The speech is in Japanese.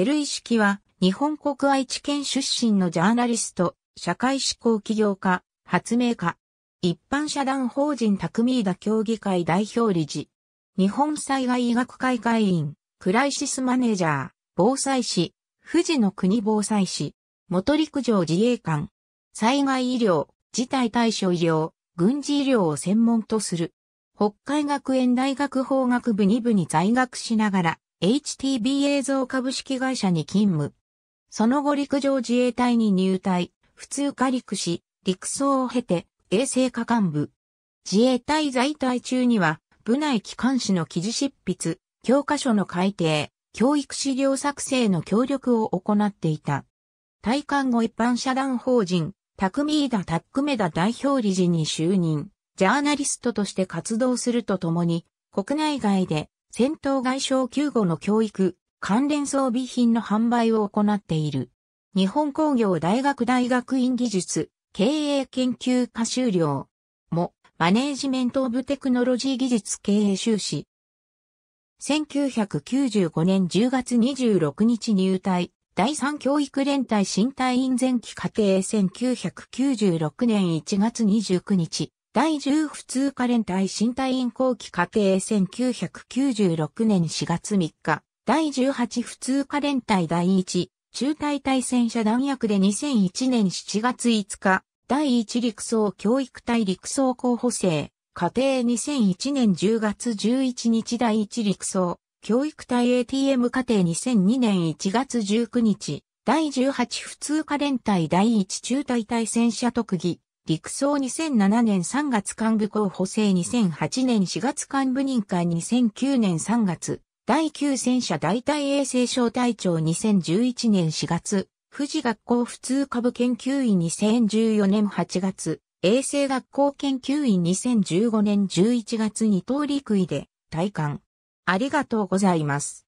照井式は、日本国愛知県出身のジャーナリスト、社会志向起業家、発明家、一般社団法人匠田協議会代表理事、日本災害医学会会員、クライシスマネージャー、防災士、富士の国防災士、元陸上自衛官、災害医療、事態対処医療、軍事医療を専門とする、北海学園大学法学部2部に在学しながら、HTB 映像株式会社に勤務。その後陸上自衛隊に入隊、普通科陸士、陸曹を経て、衛生科幹部。自衛隊在隊中には、部内機関士の記事執筆、教科書の改定、教育資料作成の協力を行っていた。退官後一般社団法人、タクミーダ・タックメダ代表理事に就任、ジャーナリストとして活動するとともに、国内外で戦闘外傷救護の教育、関連装備品の販売を行っている。日本工業大学大学院技術、経営研究科修了。も、マネージメント・オブ・テクノロジー技術経営修士。1995年10月26日入隊、第三教育連帯新隊員前期課程1996年1月29日、第10普通科連隊新隊員後期課程1996年4月3日、第18普通科連隊第1、中隊対戦車弾薬で2001年7月5日、第1陸曹教育隊陸曹候補生、課程2001年10月11日第1陸曹、教育隊 ATM 課程2002年1月19日、第18普通科連隊第1中隊対戦車特技、陸曹2007年3月幹部候補生2008年4月幹部認官2009年3月、第9戦車大隊衛生小隊長2011年4月、富士学校普通科部研究員2014年8月、衛生学校研究員2015年11月に東陸いで、体感。ありがとうございます。